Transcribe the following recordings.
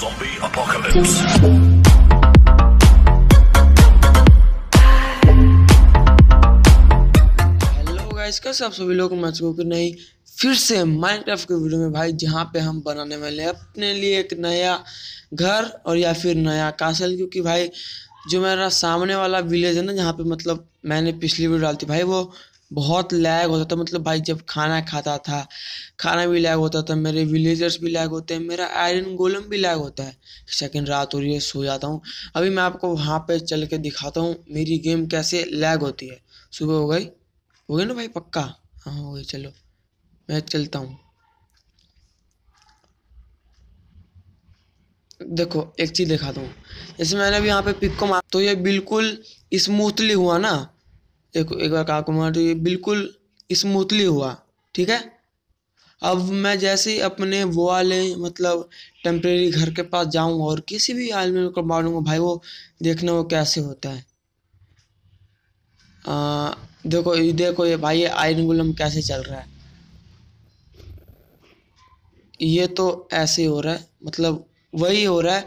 Zombie Apocalypse. इसका आप सभी लोग मैच को नहीं फिर से माइनक्राफ्ट के वीडियो में भाई जहाँ पे हम बनाने वाले हैं अपने लिए एक नया घर और या फिर नया कासल क्योंकि भाई जो मेरा सामने वाला विलेज है ना जहाँ पे मतलब मैंने पिछली वीडियो डाली थी भाई वो बहुत लैग होता था मतलब भाई जब खाना खाता था खाना भी लैग होता था मेरे विलेजर्स भी लैग होते हैं मेरा आयरन गोलम भी लैग होता है सेकंड रात हो रही है सो जाता हूँ अभी मैं आपको वहाँ पे चल के दिखाता हूँ मेरी गेम कैसे लैग होती है सुबह हो गई हो गई ना भाई पक्का हाँ हो गई चलो मैं चलता हूँ देखो एक चीज़ दिखाता हूँ जैसे मैंने अभी यहाँ पे पिक को मार तो ये बिल्कुल स्मूथली हुआ ना देखो एक बार काकू मार ये बिल्कुल स्मूथली हुआ ठीक है अब मैं जैसे ही अपने वो वाले मतलब टेम्प्रेरी घर के पास जाऊँ और किसी भी आलमी को मारूंगा भाई वो देखना वो कैसे होता है आ, देखो ये देखो ये भाई ये आयरन गुलम कैसे चल रहा है ये तो ऐसे हो रहा है मतलब वही हो रहा है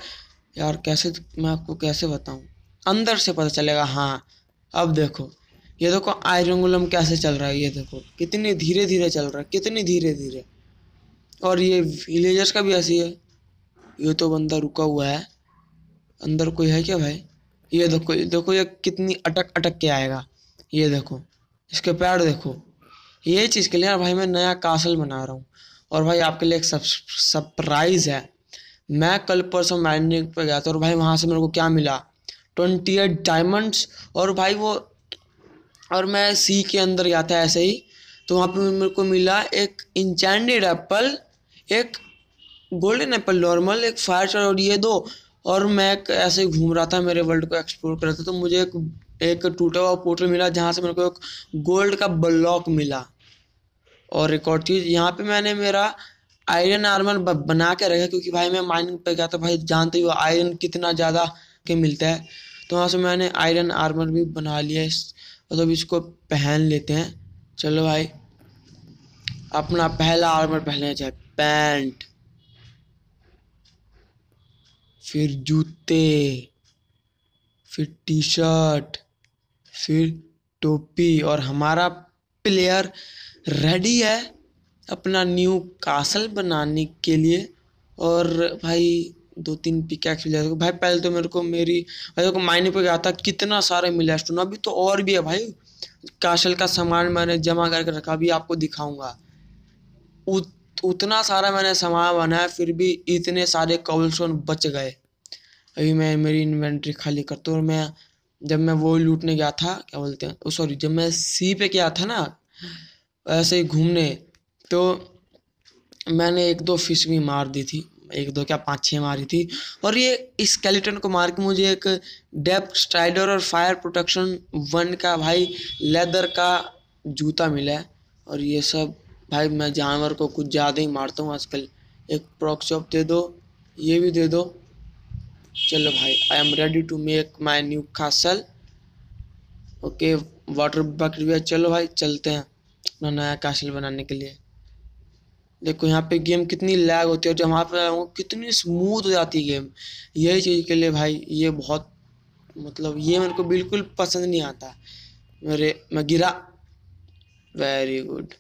यार कैसे मैं आपको कैसे बताऊं अंदर से पता चलेगा हाँ अब देखो ये देखो आयरंगुलम कैसे चल रहा है ये देखो कितने धीरे धीरे चल रहा है कितने धीरे धीरे और ये विलेजर्स का भी ऐसी है ये तो बंदा रुका हुआ है अंदर कोई है क्या भाई ये देखो ये देखो ये कितनी अटक अटक के आएगा ये देखो इसके पैर देखो ये चीज़ के लिए यार भाई मैं नया कासल बना रहा हूँ और भाई आपके लिए एक सरप्राइज़ है मैं कल परसों माइनिंग पर गया था और भाई वहाँ से मेरे को क्या मिला ट्वेंटी एट डायमंड्स और भाई वो और मैं सी के अंदर गया था ऐसे ही तो वहाँ पे मेरे को मिला एक इंचैंडेड एप्पल एक गोल्डन एप्पल नॉर्मल एक फायर चार और ये दो और मैं ऐसे घूम रहा था मेरे वर्ल्ड को एक्सप्लोर कर रहा था तो मुझे एक एक टूटा हुआ पोर्टल मिला जहाँ से मेरे को एक गोल्ड का ब्लॉक मिला और रिकॉर्ड चीज़ यहाँ पे मैंने मेरा आयरन आर्मर बना के रखा क्योंकि भाई मैं माइनिंग पे गया था भाई जानते ही हो आयरन कितना ज़्यादा के मिलता है तो वहाँ से मैंने आयरन आर्मर भी बना लिया तो जब इसको पहन लेते हैं चलो भाई अपना पहला आर्मर पहनना चाहिए पैंट फिर जूते फिर टी शर्ट फिर टोपी और हमारा प्लेयर रेडी है अपना न्यू कासल बनाने के लिए और भाई दो तीन पिकैक्स मिल जाते भाई पहले तो मेरे को मेरी भाई को मायने पर गया था कितना सारा मिला स्टोन अभी तो और भी है भाई काशल का सामान मैंने जमा करके रखा अभी आपको दिखाऊंगा उत, उतना सारा मैंने सामान बनाया फिर भी इतने सारे कबल स्टोन बच गए अभी मैं मेरी इन्वेंट्री खाली करता हूँ और मैं जब मैं वो लूटने गया था क्या बोलते हैं सॉरी जब मैं सी पे गया था ना ऐसे ही घूमने तो मैंने एक दो फिश भी मार दी थी एक दो क्या पाँच छः मारी थी और ये इस स्केलेटन को मार के मुझे एक डेप स्ट्राइडर और फायर प्रोटेक्शन वन का भाई लेदर का जूता मिला है और ये सब भाई मैं जानवर को कुछ ज़्यादा ही मारता हूँ आजकल एक प्रॉक दे दो ये भी दे दो चलो भाई I am ready to make my new castle okay water बकरी चलो भाई चलते हैं अपना नया कासल बनाने के लिए देखो यहाँ पे गेम कितनी लैग होती है जब वहाँ पे कितनी स्मूथ हो जाती है गेम यही चीज़ के लिए भाई ये बहुत मतलब ये मेरे को बिल्कुल पसंद नहीं आता मेरे मैं गिरा वेरी गुड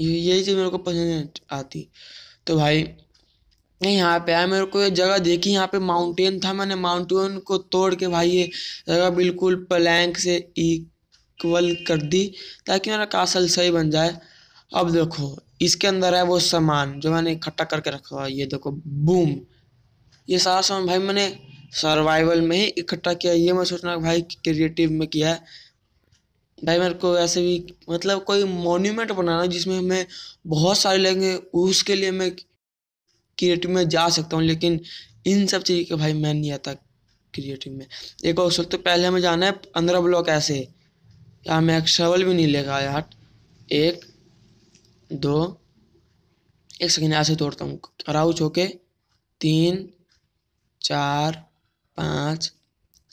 यही चीज़ मेरे को पसंद नहीं आती तो भाई नहीं यहाँ पे आया मेरे को ये जगह देखी यहाँ पे माउंटेन था मैंने माउंटेन को तोड़ के भाई ये जगह बिल्कुल प्लैंक से एक इक्वल कर दी ताकि मेरा कासल सही बन जाए अब देखो इसके अंदर है वो सामान जो मैंने इकट्ठा करके रखा हुआ ये देखो बूम ये सारा सामान भाई मैंने सर्वाइवल में ही इकट्ठा किया ये मैं सोचना भाई क्रिएटिव में किया है भाई मेरे को ऐसे भी मतलब कोई मोन्यूमेंट बनाना जिसमें हमें बहुत सारे लगेंगे उसके लिए मैं क्रिएटिव में जा सकता हूँ लेकिन इन सब चीज़ का भाई मैं नहीं आता क्रिएटिव में एक और सोचते पहले हमें जाना है पंद्रह ब्लॉक ऐसे यहाँ मैं एक शवल भी नहीं लेगा यार एक दो एक सेकेंड ऐसे तोड़ता हूँ क्राउच होके तीन चार पाँच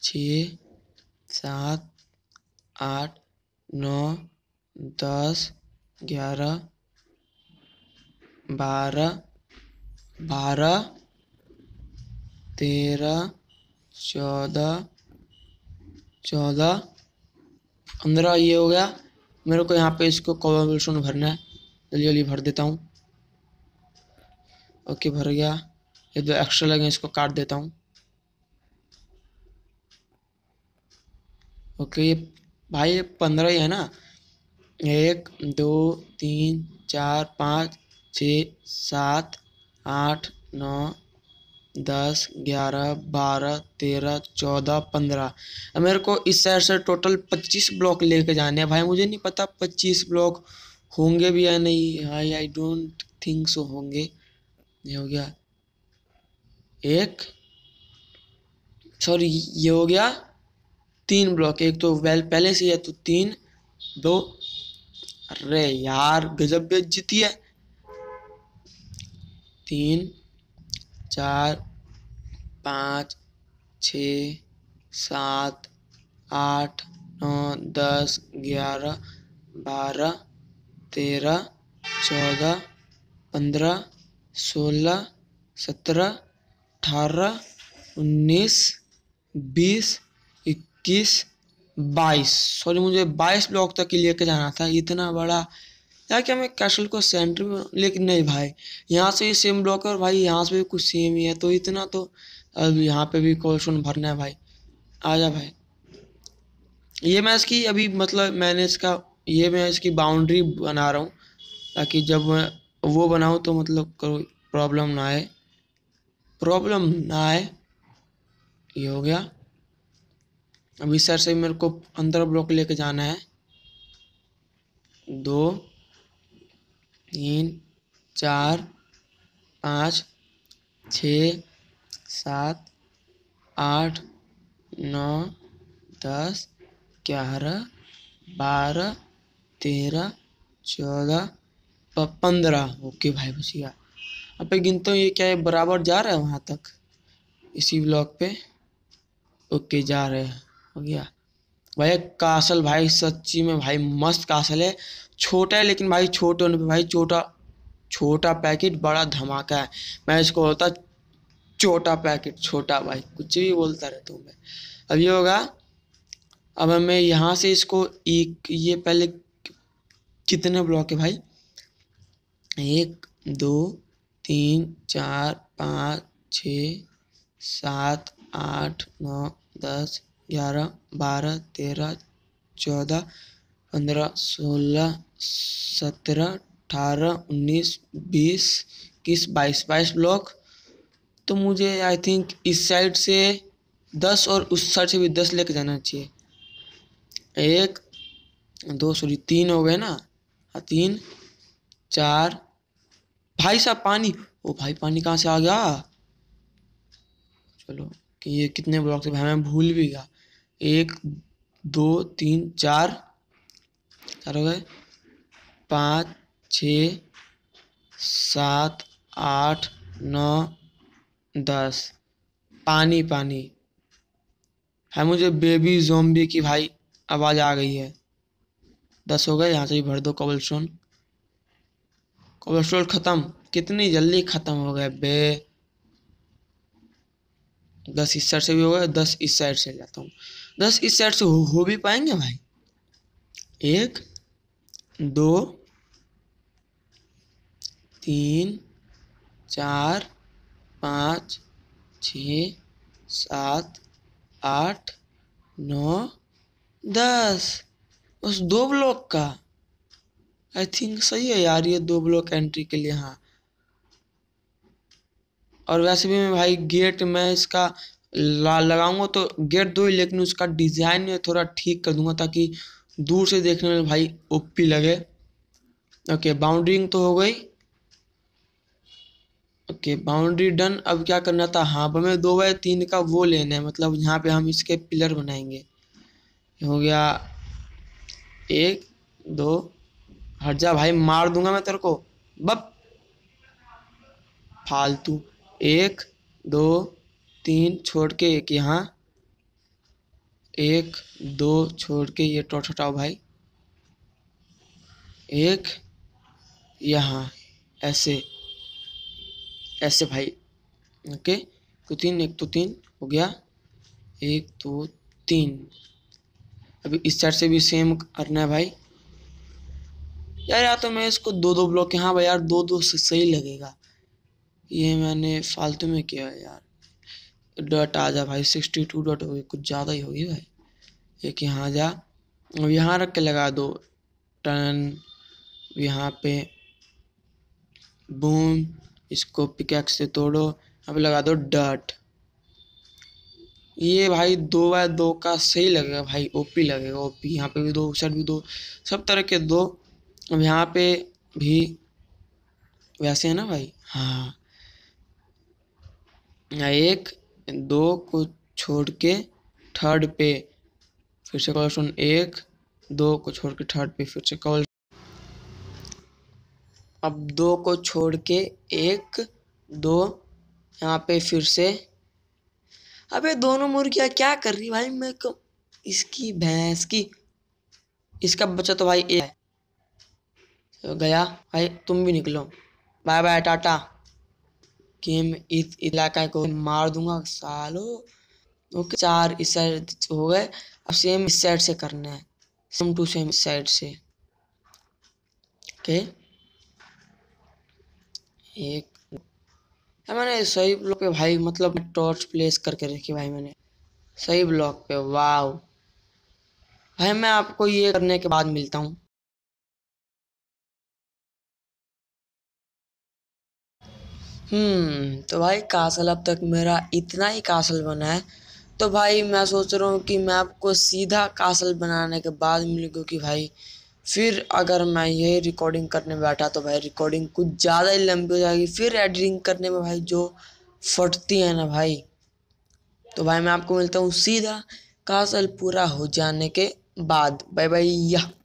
छ सात आठ नौ दस ग्यारह बारह बारह तेरह चौदह चौदह पंद्रह ये हो गया मेरे को यहाँ पे इसको कॉलम भरना है जल्दी जल्दी भर देता हूँ ओके भर गया ये दो एक्स्ट्रा लगे इसको काट देता हूँ ओके ये भाई ये पंद्रह ही है ना एक दो तीन चार पाँच छ सात आठ नौ दस ग्यारह बारह तेरह चौदह पंद्रह मेरे को इस साइड से टोटल पच्चीस ब्लॉक लेके जाने हैं भाई मुझे नहीं पता पच्चीस ब्लॉक होंगे भी या नहीं हाई आई डोंट थिंक सो होंगे ये हो गया एक सॉरी ये हो गया तीन ब्लॉक एक तो वेल पहले से है तो तीन दो अरे यार गजब जीती है तीन चार पाँच छ सात आठ नौ दस ग्यारह बारह तेरह चौदह पंद्रह सोलह सत्रह अठारह उन्नीस बीस इक्कीस बाईस सॉरी मुझे बाईस ब्लॉक तक के लेके जाना था इतना बड़ा यहाँ क्या मैं कैशल को सेंटर में लेकिन नहीं भाई यहाँ से ही सेम ब्लॉक है और भाई यहाँ से भी कुछ सेम ही है तो इतना तो अब यहाँ पे भी क्वेश्चन भरना है भाई आ जा भाई ये मैं इसकी अभी मतलब मैंने इसका ये मैं इसकी बाउंड्री बना रहा हूँ ताकि जब मैं वो बनाऊँ तो मतलब कोई प्रॉब्लम ना आए प्रॉब्लम ना आए ये हो गया अभी सर से मेरे को अंदर ब्लॉक लेके जाना है दो तीन चार पाँच छः सात आठ नौ दस ग्यारह बारह तेरह चौदह पंद्रह ओके भाई भैया अब गिनते गिनता हूँ ये क्या है बराबर जा रहा है वहाँ तक इसी ब्लॉक पे ओके जा रहे हैं हो गया भाई कासल भाई सच्ची में भाई मस्त कासल है छोटा है लेकिन भाई छोटे होने पर भाई छोटा छोटा पैकेट बड़ा धमाका है मैं इसको बोलता छोटा पैकेट छोटा भाई कुछ भी बोलता रहता तो हूँ मैं अब ये होगा अब हमें यहाँ से इसको एक ये पहले कितने ब्लॉक है भाई एक दो तीन चार पाँच छ सात आठ नौ दस ग्यारह बारह तेरह चौदह पंद्रह सोलह सत्रह अठारह उन्नीस बीस इक्कीस बाईस बाईस ब्लॉक तो मुझे आई थिंक इस साइड से दस और उस साइड से भी दस लेके जाना चाहिए एक दो सॉरी तीन हो गए ना हाँ तीन चार भाई साहब पानी ओ भाई पानी कहाँ से आ गया चलो कि ये कितने ब्लॉक से भाई मैं भूल भी गया एक दो तीन चार चार हो गए पाँच छ सात आठ नौ दस पानी पानी है मुझे बेबी जोम्बी की भाई आवाज़ आ गई है दस हो गए यहाँ से भी भर दो कबल स्टोन ख़त्म कितनी जल्दी ख़त्म हो गए बे दस इस साइड से भी हो गए दस इस साइड से जाता हूँ दस इस साइड से हो, हो भी पाएंगे भाई एक दो तीन चार पाँच छ सात आठ नौ दस उस दो ब्लॉक का आई थिंक सही है यार ये दो ब्लॉक एंट्री के लिए हाँ और वैसे भी मैं भाई गेट में इसका ला लगाऊंगा तो गेट दो ही लेकिन उसका डिज़ाइन में थोड़ा ठीक कर दूंगा ताकि दूर से देखने में भाई ओपी लगे ओके बाउंड्रिंग तो हो गई ओके बाउंड्री डन अब क्या करना था हाँ हमें दो बाय तीन का वो लेना है मतलब यहाँ पे हम इसके पिलर बनाएंगे हो गया एक दो हट जा भाई मार दूंगा मैं तेरे को बप फालतू एक दो तीन छोड़ के एक यहाँ एक दो छोड़ के ये टॉट हटाओ भाई एक यहाँ ऐसे ऐसे भाई ओके तो तीन एक तो तीन हो गया एक दो तो, तीन अभी इस साइड से भी सेम करना है भाई यार या तो मैं इसको दो दो ब्लॉक यहाँ भाई यार दो दो से सही लगेगा ये मैंने फालतू में किया यार डॉट आ जा भाई सिक्सटी टू डॉट होगी कुछ ज़्यादा ही होगी भाई एक यहाँ जा अब यहाँ रख के लगा दो टन यहाँ पे बूम इसको पिकैक्स से तोड़ो यहाँ पे लगा दो डॉट ये भाई दो बाय दो का सही लगेगा भाई ओपी लगेगा ओपी यहाँ पे भी दो शर्ट साइड भी दो सब तरह के दो अब यहाँ पे भी वैसे है ना भाई हाँ एक दो को छोड़ के थर्ड पे फिर से सुन एक दो को छोड़ के थर्ड पे फिर से कॉल अब दो को छोड़ के एक दो यहाँ पे फिर से अबे दोनों मुर्गियाँ क्या कर रही भाई मैं को इसकी भैंस की इसका बच्चा तो भाई ए है तो गया भाई तुम भी निकलो बाय बाय टाटा कि इस इलाका को मार दूंगा सालो ओके चार इस साइड हो गए अब सेम इस साइड से करना है सेम टू सेम इस साइड से ओके एक मैंने सही ब्लॉक पे भाई मतलब टॉर्च प्लेस करके रखी भाई मैंने सही ब्लॉक पे वाव भाई मैं आपको ये करने के बाद मिलता हूँ हम्म, तो भाई कासल अब तक मेरा इतना ही कासल बना है तो भाई मैं सोच रहा हूँ कि मैं आपको सीधा कासल बनाने के बाद मिलूँ क्योंकि भाई फिर अगर मैं ये रिकॉर्डिंग करने बैठा तो भाई रिकॉर्डिंग कुछ ज़्यादा ही लंबी हो जाएगी फिर एडिटिंग करने में भाई जो फटती है ना भाई तो भाई मैं आपको मिलता हूँ सीधा कासल पूरा हो जाने के बाद बाय बाय यह